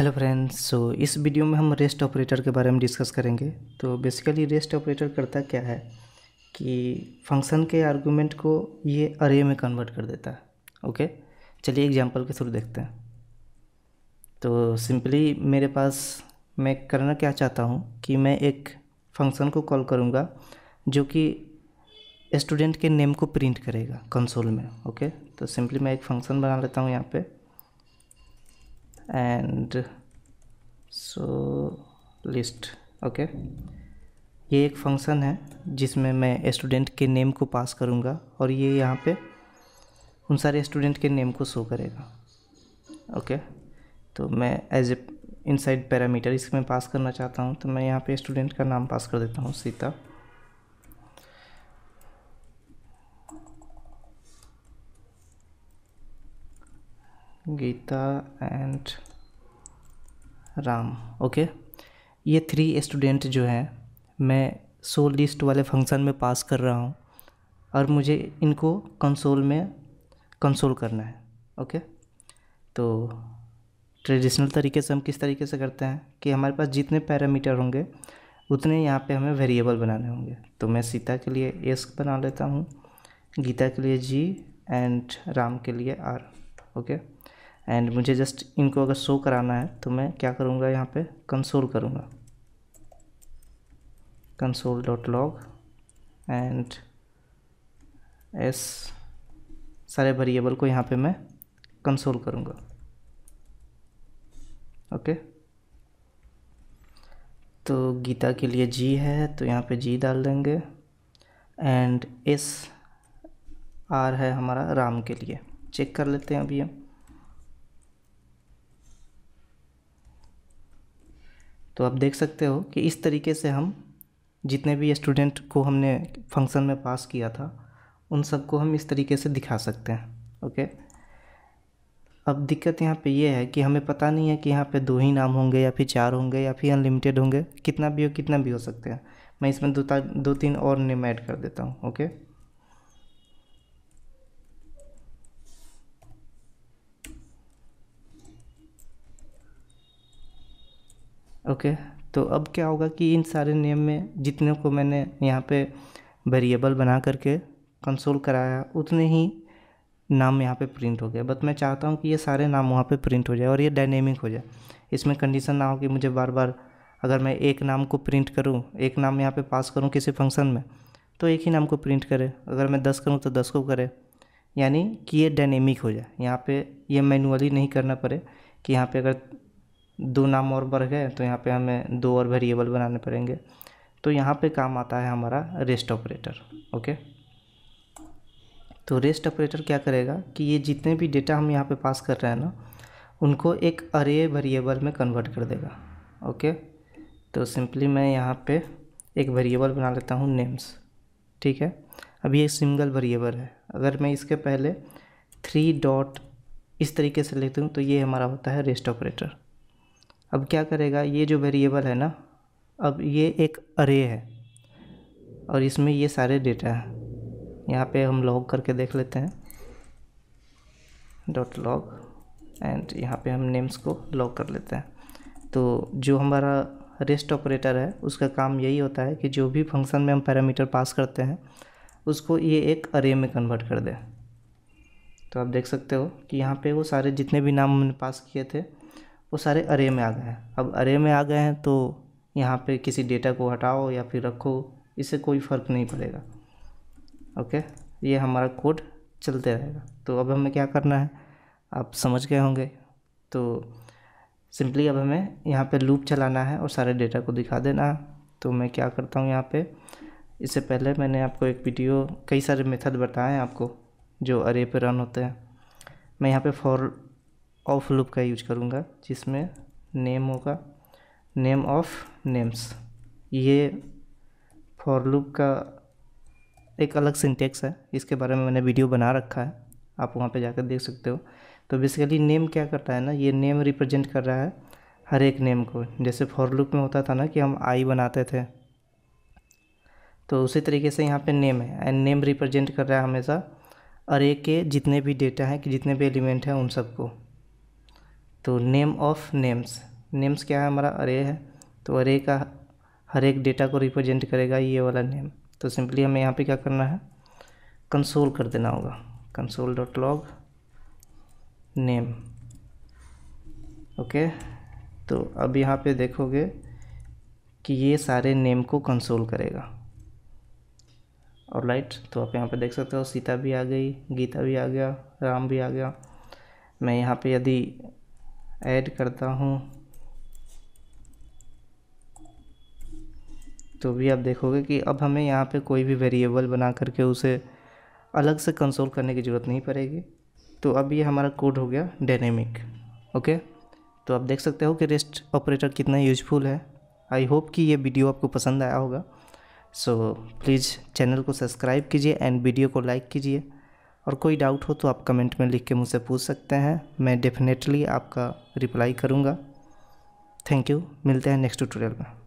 hello friends so इस video में हम रेस्ट ऑपरेटर के बारे में डिस्कस करेंगे तो बेसिकली रेस्ट ऑपरेटर करता क्या है कि फंक्शन के आर्गूमेंट को ये अरे में कन्वर्ट कर देता है ओके चलिए एग्जांपल के थ्रू देखते हैं तो सिंपली मेरे पास मैं करना क्या चाहता हूँ कि मैं एक फंक्शन को कॉल करूँगा जो कि स्टूडेंट के नेम को प्रिंट करेगा कंसोल में ओके तो सिंपली मैं एक फंक्शन बना लेता हूँ यहाँ पर एंड सो लिस्ट ओके ये एक फंक्शन है जिसमें मैं स्टूडेंट के नेम को पास करूँगा और ये यहाँ पे उन सारे स्टूडेंट के नेम को शो करेगा ओके तो मैं एज ए इनसाइड पैरामीटर इसमें पास करना चाहता हूँ तो मैं यहाँ पे स्टूडेंट का नाम पास कर देता हूँ सीता गीता एंड राम ओके ये थ्री स्टूडेंट जो हैं मैं सो लिस्ट वाले फंक्शन में पास कर रहा हूँ और मुझे इनको कंसोल में कंसोल करना है ओके तो ट्रेडिशनल तरीके से हम किस तरीके से करते हैं कि हमारे पास जितने पैरामीटर होंगे उतने यहाँ पे हमें वेरिएबल बनाने होंगे तो मैं सीता के लिए एस बना लेता हूँ गीता के लिए जी एंड राम के लिए आर ओके एंड मुझे जस्ट इनको अगर शो कराना है तो मैं क्या करूँगा यहाँ पे कंसोल करूँगा कंसोल डॉट लॉग एंड एस सारे वेरिएबल को यहाँ पे मैं कंसोल करूँगा ओके तो गीता के लिए जी है तो यहाँ पे जी डाल देंगे एंड एस आर है हमारा राम के लिए चेक कर लेते हैं अभी हम तो आप देख सकते हो कि इस तरीके से हम जितने भी स्टूडेंट को हमने फंक्शन में पास किया था उन सबको हम इस तरीके से दिखा सकते हैं ओके अब दिक्कत यहाँ पे ये यह है कि हमें पता नहीं है कि यहाँ पे दो ही नाम होंगे या फिर चार होंगे या फिर अनलिमिटेड होंगे कितना भी हो कितना भी हो सकते हैं मैं इसमें दो दो तीन और नेम ऐड कर देता हूँ ओके ओके तो अब क्या होगा कि इन सारे नेम में जितने को मैंने यहाँ पे वेरिएबल बना करके कंसोल कराया उतने ही नाम यहाँ पे प्रिंट हो गया बट मैं चाहता हूँ कि ये सारे नाम वहाँ पे प्रिंट हो जाए और ये डायनेमिक हो जाए इसमें कंडीशन ना हो कि मुझे बार बार अगर मैं एक नाम को प्रिंट करूँ एक नाम यहाँ पे पास करूँ किसी फंक्शन में तो एक ही नाम को प्रिंट करे अगर मैं दस करूँ तो दस को करे यानी कि ये डायनेमिक हो जाए यहाँ पर यह मैनुअली नहीं करना पड़े कि यहाँ पर अगर दो नाम और वर्ग है तो यहाँ पे हमें दो और वेरिएबल बनाने पड़ेंगे तो यहाँ पे काम आता है हमारा रेस्ट ऑपरेटर ओके तो रेस्ट ऑपरेटर क्या करेगा कि ये जितने भी डेटा हम यहाँ पे पास कर रहे हैं ना उनको एक अरे वेरिएबल में कन्वर्ट कर देगा ओके तो सिंपली मैं यहाँ पर एक वेरिएबल बना लेता हूँ नेम्स ठीक है अभी एक सिंगल वेरिएबल है अगर मैं इसके पहले थ्री डॉट इस तरीके से लेती हूँ तो ये हमारा होता है रेस्ट ऑपरेटर अब क्या करेगा ये जो वेरिएबल है ना अब ये एक अरे है और इसमें ये सारे डेटा है यहाँ पे हम लॉग करके देख लेते हैं डॉट लॉग एंड यहाँ पे हम नेम्स को लॉग कर लेते हैं तो जो हमारा रेस्ट ऑपरेटर है उसका काम यही होता है कि जो भी फंक्शन में हम पैरामीटर पास करते हैं उसको ये एक अरे में कन्वर्ट कर दें तो आप देख सकते हो कि यहाँ पे वो सारे जितने भी नाम हमने पास किए थे वो सारे अरे में आ गए हैं अब अरे में आ गए हैं तो यहाँ पे किसी डेटा को हटाओ या फिर रखो इससे कोई फ़र्क नहीं पड़ेगा ओके ये हमारा कोड चलते रहेगा तो अब हमें क्या करना है आप समझ गए होंगे तो सिंपली अब हमें यहाँ पे लूप चलाना है और सारे डेटा को दिखा देना है तो मैं क्या करता हूँ यहाँ पे इससे पहले मैंने आपको एक वीडियो कई सारे मेथड बताए हैं आपको जो अरे पे रन होते हैं मैं यहाँ पे फॉर ऑफ लूप का यूज करूँगा जिसमें नेम होगा नेम ऑफ नेम्स ये फॉर लूप का एक अलग सिंटेक्स है इसके बारे में मैंने वीडियो बना रखा है आप वहाँ पे जाकर देख सकते हो तो बेसिकली नेम क्या करता है ना ये नेम रिप्रेजेंट कर रहा है हर एक नेम को जैसे फॉर लूप में होता था ना कि हम आई बनाते थे तो उसी तरीके से यहाँ पे नेम है एंड नेम रिप्रेजेंट कर रहा है हमेशा अरे के जितने भी डेटा हैं कि जितने भी एलिमेंट हैं उन सबको तो नेम ऑफ नेम्स नेम्स क्या है हमारा अरे है तो अरे का हर एक डेटा को रिप्रेजेंट करेगा ये वाला नेम तो सिंपली हमें यहाँ पे क्या करना है कंसोल कर देना होगा console dot log name okay तो अब यहाँ पे देखोगे कि ये सारे नेम को कंसोल करेगा और राइट तो आप यहाँ पे देख सकते हो सीता भी आ गई गीता भी आ गया राम भी आ गया मैं यहाँ पे यदि ऐड करता हूँ तो भी आप देखोगे कि अब हमें यहाँ पे कोई भी वेरिएबल बना करके उसे अलग से कंसोल करने की ज़रूरत नहीं पड़ेगी तो अब ये हमारा कोड हो गया डेनेमिक ओके तो आप देख सकते हो कि रेस्ट ऑपरेटर कितना यूजफुल है आई होप कि ये वीडियो आपको पसंद आया होगा सो प्लीज़ चैनल को सब्सक्राइब कीजिए एंड वीडियो को लाइक कीजिए और कोई डाउट हो तो आप कमेंट में लिख के मुझसे पूछ सकते हैं मैं डेफिनेटली आपका रिप्लाई करूँगा थैंक यू मिलते हैं नेक्स्ट ट्यूटोरियल में